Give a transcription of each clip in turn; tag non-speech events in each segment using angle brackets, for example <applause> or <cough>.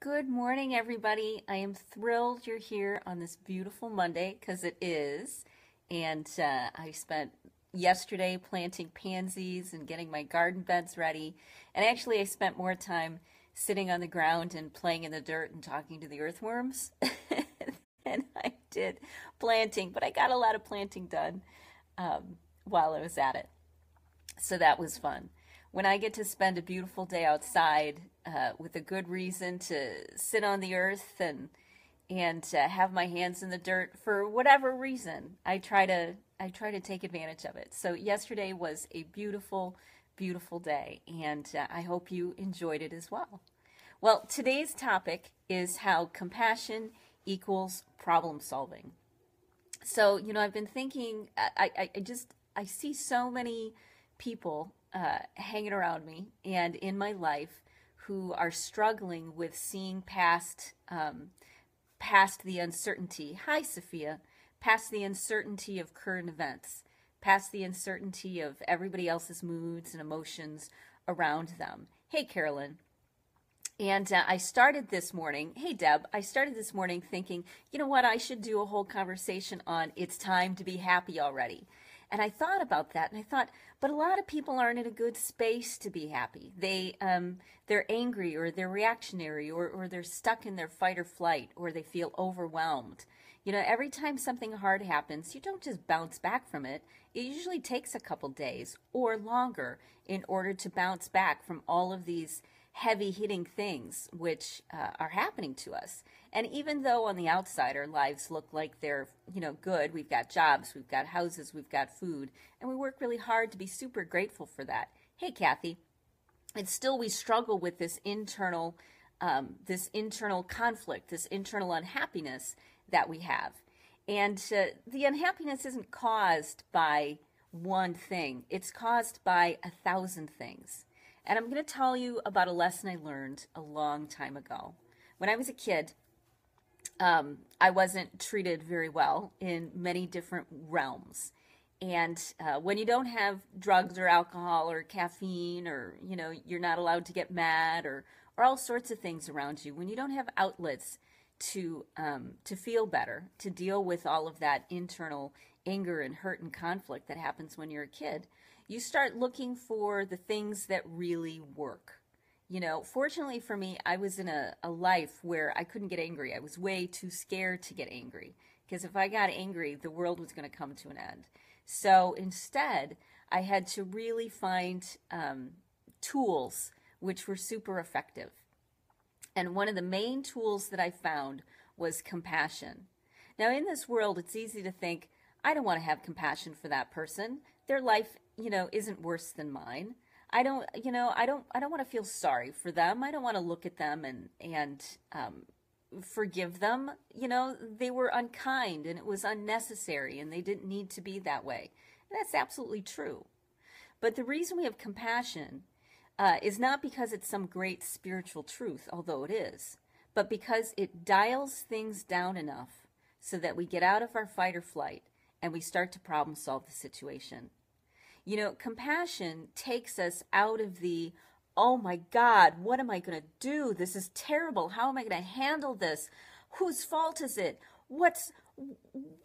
Good morning, everybody. I am thrilled you're here on this beautiful Monday because it is. And uh, I spent yesterday planting pansies and getting my garden beds ready. And actually, I spent more time sitting on the ground and playing in the dirt and talking to the earthworms <laughs> than I did planting. But I got a lot of planting done um, while I was at it. So that was fun when I get to spend a beautiful day outside uh, with a good reason to sit on the earth and and uh, have my hands in the dirt for whatever reason, I try to I try to take advantage of it. So yesterday was a beautiful, beautiful day, and uh, I hope you enjoyed it as well. Well, today's topic is how compassion equals problem solving. So you know, I've been thinking. I, I, I just I see so many people uh, hanging around me and in my life who are struggling with seeing past um, past the uncertainty. Hi, Sophia. Past the uncertainty of current events, past the uncertainty of everybody else's moods and emotions around them. Hey, Carolyn. And uh, I started this morning, hey Deb, I started this morning thinking, you know what, I should do a whole conversation on it's time to be happy already. And I thought about that and I thought, but a lot of people aren't in a good space to be happy. They, um, they're angry or they're reactionary or, or they're stuck in their fight or flight or they feel overwhelmed. You know, every time something hard happens, you don't just bounce back from it. It usually takes a couple days or longer in order to bounce back from all of these heavy hitting things which uh, are happening to us. And even though on the outside our lives look like they're, you know, good, we've got jobs, we've got houses, we've got food, and we work really hard to be super grateful for that. Hey, Kathy, it's still we struggle with this internal, um, this internal conflict, this internal unhappiness that we have, and uh, the unhappiness isn't caused by one thing; it's caused by a thousand things. And I'm going to tell you about a lesson I learned a long time ago. When I was a kid, um, I wasn't treated very well in many different realms. And uh, when you don't have drugs or alcohol or caffeine or, you know, you're not allowed to get mad or, or all sorts of things around you, when you don't have outlets to, um, to feel better, to deal with all of that internal anger and hurt and conflict that happens when you're a kid, you start looking for the things that really work you know, fortunately for me, I was in a, a life where I couldn't get angry. I was way too scared to get angry because if I got angry, the world was going to come to an end. So instead, I had to really find um, tools which were super effective. And one of the main tools that I found was compassion. Now, in this world, it's easy to think, I don't want to have compassion for that person. Their life, you know, isn't worse than mine. I don't, you know, I don't, I don't want to feel sorry for them. I don't want to look at them and and um, forgive them. You know, they were unkind and it was unnecessary, and they didn't need to be that way. And that's absolutely true. But the reason we have compassion uh, is not because it's some great spiritual truth, although it is, but because it dials things down enough so that we get out of our fight or flight and we start to problem solve the situation. You know, compassion takes us out of the, oh my God, what am I going to do? This is terrible. How am I going to handle this? Whose fault is it? What's,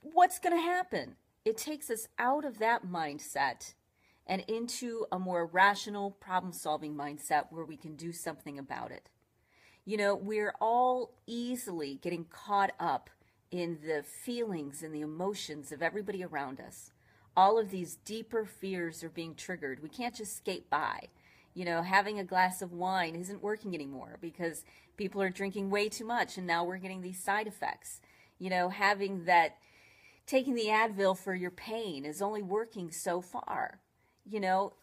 what's going to happen? It takes us out of that mindset and into a more rational problem solving mindset where we can do something about it. You know, we're all easily getting caught up in the feelings and the emotions of everybody around us all of these deeper fears are being triggered. We can't just skate by. You know, having a glass of wine isn't working anymore because people are drinking way too much and now we're getting these side effects. You know, having that taking the Advil for your pain is only working so far. You know,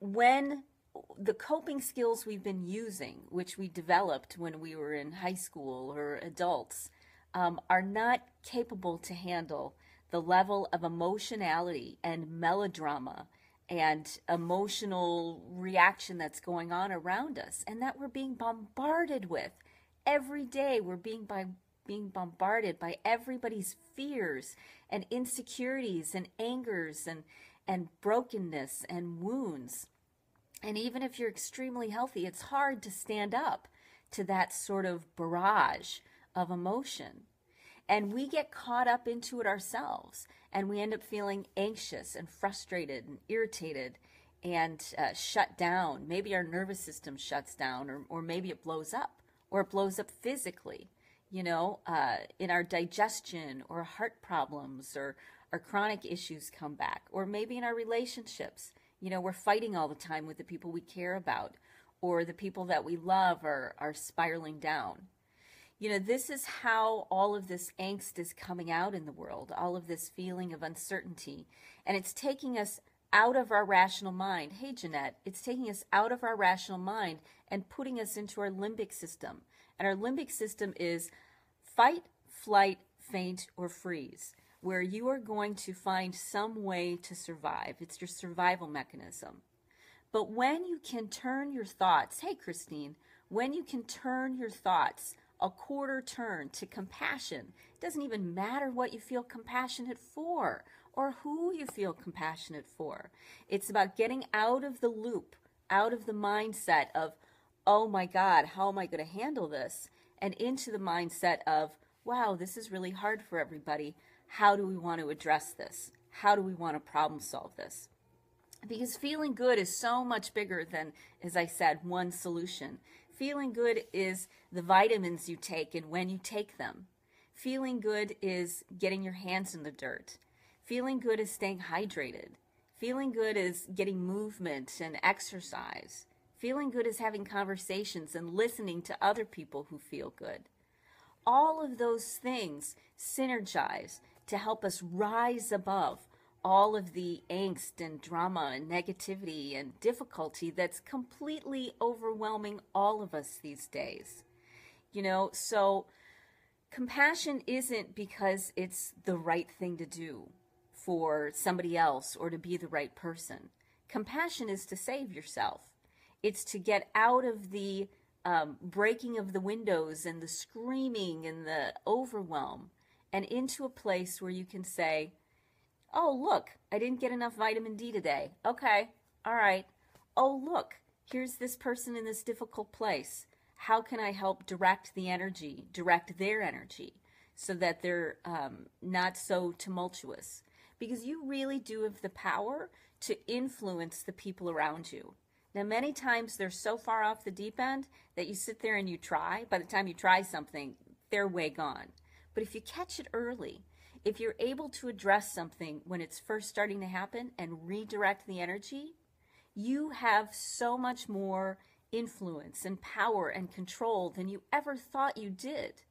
when the coping skills we've been using, which we developed when we were in high school or adults, um, are not capable to handle the level of emotionality and melodrama and emotional reaction that's going on around us and that we're being bombarded with every day we're being by being bombarded by everybody's fears and insecurities and angers and and brokenness and wounds and even if you're extremely healthy it's hard to stand up to that sort of barrage of emotion and we get caught up into it ourselves. And we end up feeling anxious and frustrated and irritated and uh, shut down. Maybe our nervous system shuts down, or, or maybe it blows up, or it blows up physically, you know, uh, in our digestion or heart problems or our chronic issues come back, or maybe in our relationships. You know, we're fighting all the time with the people we care about, or the people that we love are, are spiraling down you know, this is how all of this angst is coming out in the world, all of this feeling of uncertainty. And it's taking us out of our rational mind. Hey, Jeanette, it's taking us out of our rational mind and putting us into our limbic system. And our limbic system is fight, flight, faint, or freeze, where you are going to find some way to survive. It's your survival mechanism. But when you can turn your thoughts, hey, Christine, when you can turn your thoughts a quarter turn to compassion. It doesn't even matter what you feel compassionate for or who you feel compassionate for. It's about getting out of the loop, out of the mindset of, oh my God, how am I going to handle this? And into the mindset of, wow, this is really hard for everybody. How do we want to address this? How do we want to problem solve this? Because feeling good is so much bigger than, as I said, one solution. Feeling good is the vitamins you take and when you take them. Feeling good is getting your hands in the dirt. Feeling good is staying hydrated. Feeling good is getting movement and exercise. Feeling good is having conversations and listening to other people who feel good. All of those things synergize to help us rise above all of the angst and drama and negativity and difficulty that's completely overwhelming all of us these days. You know, so compassion isn't because it's the right thing to do for somebody else or to be the right person. Compassion is to save yourself, it's to get out of the um, breaking of the windows and the screaming and the overwhelm and into a place where you can say, Oh, look, I didn't get enough vitamin D today. Okay, all right. Oh, look, here's this person in this difficult place. How can I help direct the energy, direct their energy, so that they're um, not so tumultuous? Because you really do have the power to influence the people around you. Now, many times they're so far off the deep end that you sit there and you try. By the time you try something, they're way gone. But if you catch it early, if you're able to address something when it's first starting to happen and redirect the energy, you have so much more influence and power and control than you ever thought you did.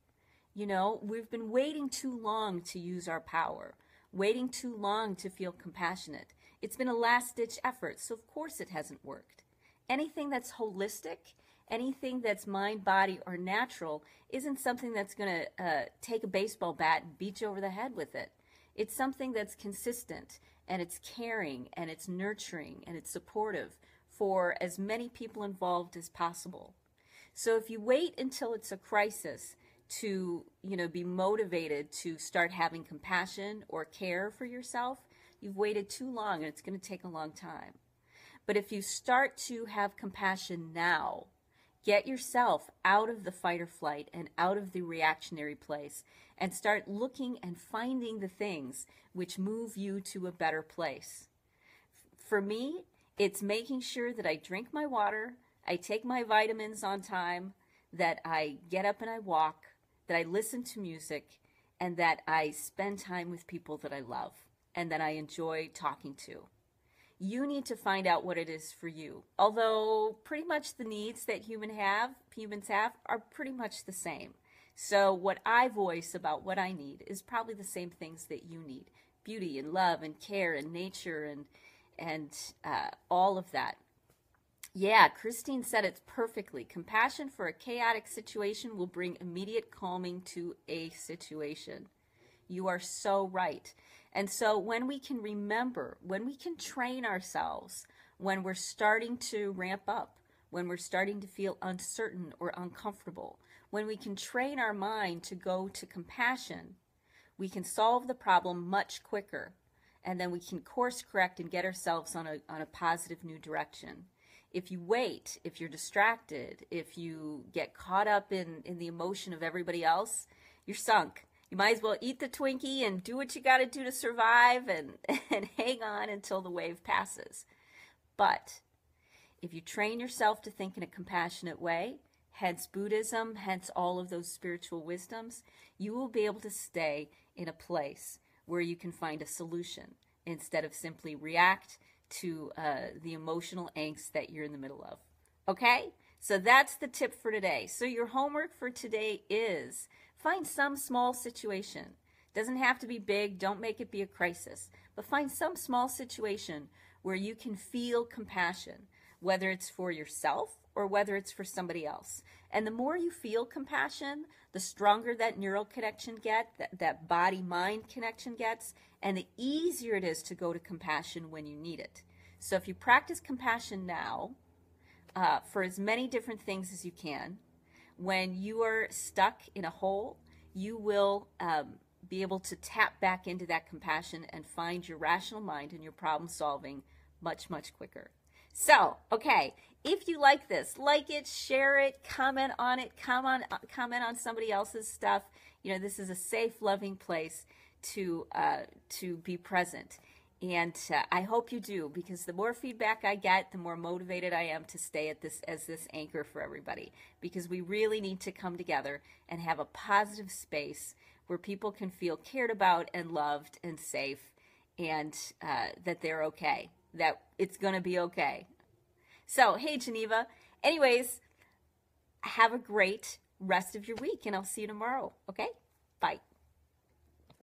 You know, we've been waiting too long to use our power, waiting too long to feel compassionate. It's been a last ditch effort, so of course it hasn't worked. Anything that's holistic anything that's mind, body, or natural isn't something that's going to uh, take a baseball bat and beat you over the head with it. It's something that's consistent and it's caring and it's nurturing and it's supportive for as many people involved as possible. So if you wait until it's a crisis to, you know, be motivated to start having compassion or care for yourself, you've waited too long and it's going to take a long time. But if you start to have compassion now Get yourself out of the fight or flight and out of the reactionary place and start looking and finding the things which move you to a better place. For me, it's making sure that I drink my water, I take my vitamins on time, that I get up and I walk, that I listen to music, and that I spend time with people that I love and that I enjoy talking to you need to find out what it is for you. Although pretty much the needs that human have, humans have are pretty much the same. So what I voice about what I need is probably the same things that you need. Beauty and love and care and nature and and uh, all of that. Yeah, Christine said it perfectly. Compassion for a chaotic situation will bring immediate calming to a situation. You are so right. And so when we can remember, when we can train ourselves, when we're starting to ramp up, when we're starting to feel uncertain or uncomfortable, when we can train our mind to go to compassion, we can solve the problem much quicker. And then we can course correct and get ourselves on a, on a positive new direction. If you wait, if you're distracted, if you get caught up in, in the emotion of everybody else, you're sunk you might as well eat the Twinkie and do what you got to do to survive and, <laughs> and hang on until the wave passes. But if you train yourself to think in a compassionate way, hence Buddhism, hence all of those spiritual wisdoms, you will be able to stay in a place where you can find a solution instead of simply react to uh, the emotional angst that you're in the middle of. Okay? So that's the tip for today. So your homework for today is Find some small situation. Doesn't have to be big, don't make it be a crisis, but find some small situation where you can feel compassion, whether it's for yourself or whether it's for somebody else. And the more you feel compassion, the stronger that neural connection gets, that, that body mind connection gets, and the easier it is to go to compassion when you need it. So if you practice compassion now uh, for as many different things as you can, when you are stuck in a hole, you will um, be able to tap back into that compassion and find your rational mind and your problem solving much, much quicker. So, okay, if you like this, like it, share it, comment on it, comment on, uh, comment on somebody else's stuff. You know, this is a safe, loving place to uh, to be present and uh, I hope you do because the more feedback I get, the more motivated I am to stay at this as this anchor for everybody because we really need to come together and have a positive space where people can feel cared about and loved and safe and uh, that they're okay, that it's going to be okay. So, hey, Geneva. Anyways, have a great rest of your week and I'll see you tomorrow. Okay? Bye.